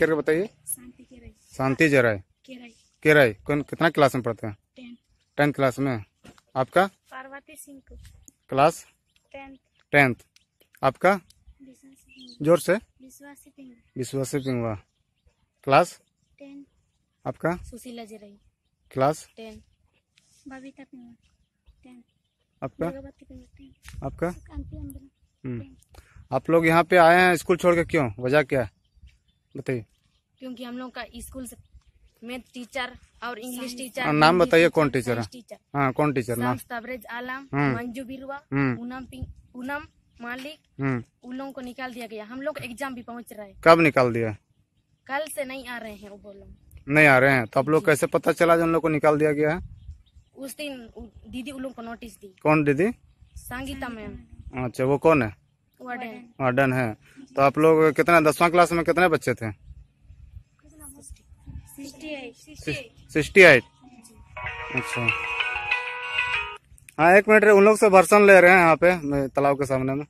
करके बताइए शांति जराय के कौन कितना क्लास में पढ़ते हैं टेंथ क्लास में आपका पार्वती सिंह क्लास टेंथ आपका जोर से विश्वासी पिंगवा क्लास आपका सुशीला जराई क्लास आपका आपका हम्म। आप लोग यहाँ पे आए हैं स्कूल छोड़ के क्यों वजह क्या है बताइए क्योंकि हम लोग का स्कूल से मैथ टीचर और इंग्लिश टीचर नाम बताइए कौन टीचर है टीचर हाँ कौन टीचर नाम तबरेज आलम हम्म। मंजू बिरुआ हम्म। पूनम पूनम मालिक हम्म। उन लोगों को निकाल दिया गया हम लोग एग्जाम भी पहुँच रहे कब निकाल दिया कल से नहीं आ रहे हैं वो बोलो नहीं आ रहे हैं तो आप लोग कैसे पता चला जो उन लोग को निकाल दिया गया है उस दिन दीदी उन लोग को नोटिस दी कौन दीदी संगीता मैम अच्छा वो कौन है वार्डन वार्डन है तो आप लोग कितना दसवा क्लास में कितने बच्चे थे सिक्सटी एट अच्छा हाँ एक मिनट उन लोग से भर्सन ले रहे हैं यहाँ पे तालाब के सामने में